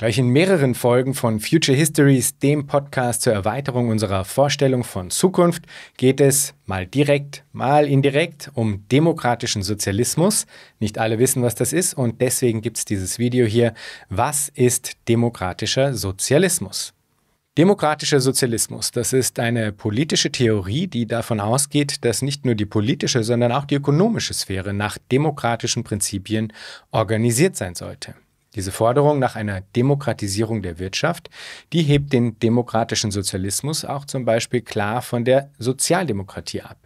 Gleich in mehreren Folgen von Future Histories, dem Podcast zur Erweiterung unserer Vorstellung von Zukunft, geht es mal direkt, mal indirekt um demokratischen Sozialismus. Nicht alle wissen, was das ist und deswegen gibt es dieses Video hier. Was ist demokratischer Sozialismus? Demokratischer Sozialismus, das ist eine politische Theorie, die davon ausgeht, dass nicht nur die politische, sondern auch die ökonomische Sphäre nach demokratischen Prinzipien organisiert sein sollte. Diese Forderung nach einer Demokratisierung der Wirtschaft, die hebt den demokratischen Sozialismus auch zum Beispiel klar von der Sozialdemokratie ab.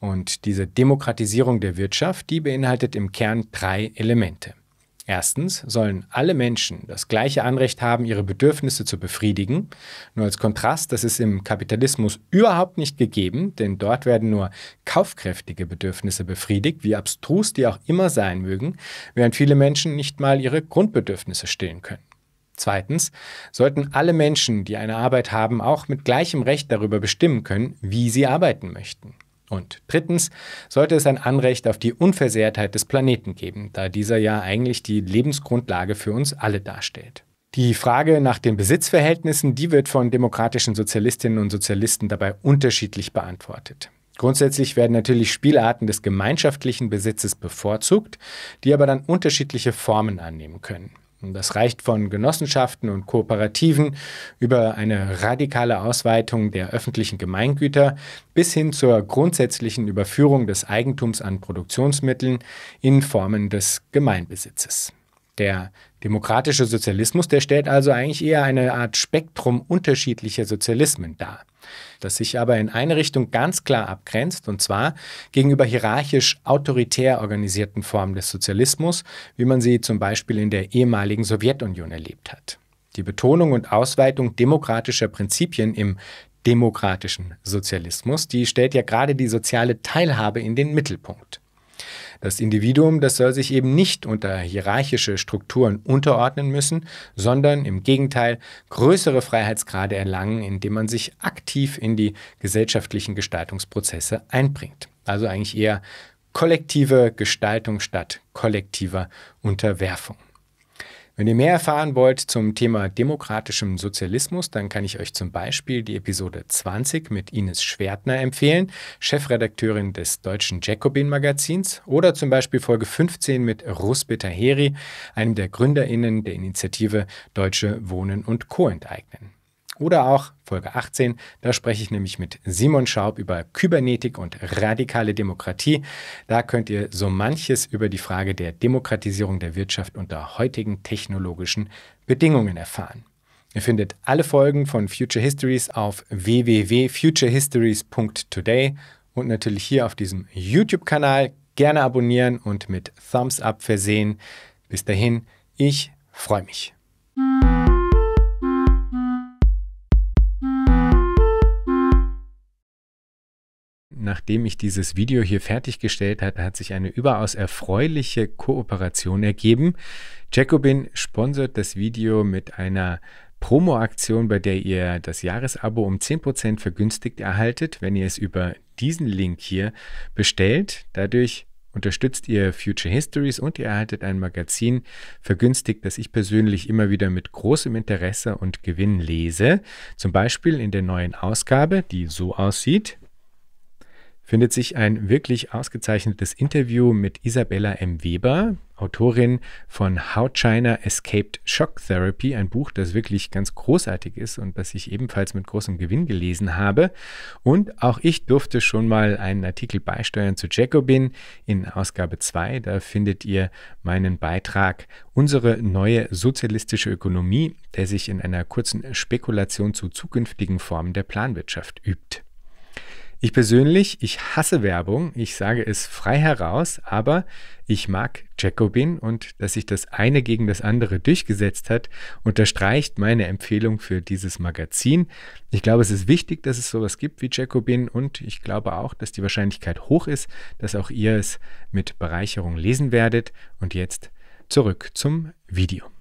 Und diese Demokratisierung der Wirtschaft, die beinhaltet im Kern drei Elemente. Erstens sollen alle Menschen das gleiche Anrecht haben, ihre Bedürfnisse zu befriedigen. Nur als Kontrast, das ist im Kapitalismus überhaupt nicht gegeben, denn dort werden nur kaufkräftige Bedürfnisse befriedigt, wie abstrus die auch immer sein mögen, während viele Menschen nicht mal ihre Grundbedürfnisse stillen können. Zweitens sollten alle Menschen, die eine Arbeit haben, auch mit gleichem Recht darüber bestimmen können, wie sie arbeiten möchten. Und drittens sollte es ein Anrecht auf die Unversehrtheit des Planeten geben, da dieser ja eigentlich die Lebensgrundlage für uns alle darstellt. Die Frage nach den Besitzverhältnissen, die wird von demokratischen Sozialistinnen und Sozialisten dabei unterschiedlich beantwortet. Grundsätzlich werden natürlich Spielarten des gemeinschaftlichen Besitzes bevorzugt, die aber dann unterschiedliche Formen annehmen können. Das reicht von Genossenschaften und Kooperativen über eine radikale Ausweitung der öffentlichen Gemeingüter bis hin zur grundsätzlichen Überführung des Eigentums an Produktionsmitteln in Formen des Gemeinbesitzes. Der demokratische Sozialismus, der stellt also eigentlich eher eine Art Spektrum unterschiedlicher Sozialismen dar, das sich aber in eine Richtung ganz klar abgrenzt, und zwar gegenüber hierarchisch autoritär organisierten Formen des Sozialismus, wie man sie zum Beispiel in der ehemaligen Sowjetunion erlebt hat. Die Betonung und Ausweitung demokratischer Prinzipien im demokratischen Sozialismus, die stellt ja gerade die soziale Teilhabe in den Mittelpunkt. Das Individuum, das soll sich eben nicht unter hierarchische Strukturen unterordnen müssen, sondern im Gegenteil größere Freiheitsgrade erlangen, indem man sich aktiv in die gesellschaftlichen Gestaltungsprozesse einbringt. Also eigentlich eher kollektive Gestaltung statt kollektiver Unterwerfung. Wenn ihr mehr erfahren wollt zum Thema demokratischem Sozialismus, dann kann ich euch zum Beispiel die Episode 20 mit Ines Schwertner empfehlen, Chefredakteurin des deutschen Jacobin-Magazins, oder zum Beispiel Folge 15 mit Rusbe Heri, einem der GründerInnen der Initiative Deutsche Wohnen und Co. enteignen oder auch Folge 18. Da spreche ich nämlich mit Simon Schaub über Kybernetik und radikale Demokratie. Da könnt ihr so manches über die Frage der Demokratisierung der Wirtschaft unter heutigen technologischen Bedingungen erfahren. Ihr findet alle Folgen von Future Histories auf www.futurehistories.today und natürlich hier auf diesem YouTube-Kanal. Gerne abonnieren und mit Thumbs Up versehen. Bis dahin, ich freue mich. nachdem ich dieses Video hier fertiggestellt hatte, hat sich eine überaus erfreuliche Kooperation ergeben. Jacobin sponsert das Video mit einer Promo-Aktion, bei der ihr das Jahresabo um 10% vergünstigt erhaltet, wenn ihr es über diesen Link hier bestellt. Dadurch unterstützt ihr Future Histories und ihr erhaltet ein Magazin vergünstigt, das ich persönlich immer wieder mit großem Interesse und Gewinn lese. Zum Beispiel in der neuen Ausgabe, die so aussieht findet sich ein wirklich ausgezeichnetes Interview mit Isabella M. Weber, Autorin von How China Escaped Shock Therapy, ein Buch, das wirklich ganz großartig ist und das ich ebenfalls mit großem Gewinn gelesen habe. Und auch ich durfte schon mal einen Artikel beisteuern zu Jacobin in Ausgabe 2. Da findet ihr meinen Beitrag Unsere neue sozialistische Ökonomie, der sich in einer kurzen Spekulation zu zukünftigen Formen der Planwirtschaft übt. Ich persönlich, ich hasse Werbung, ich sage es frei heraus, aber ich mag Jacobin und dass sich das eine gegen das andere durchgesetzt hat, unterstreicht meine Empfehlung für dieses Magazin. Ich glaube, es ist wichtig, dass es sowas gibt wie Jacobin und ich glaube auch, dass die Wahrscheinlichkeit hoch ist, dass auch ihr es mit Bereicherung lesen werdet. Und jetzt zurück zum Video.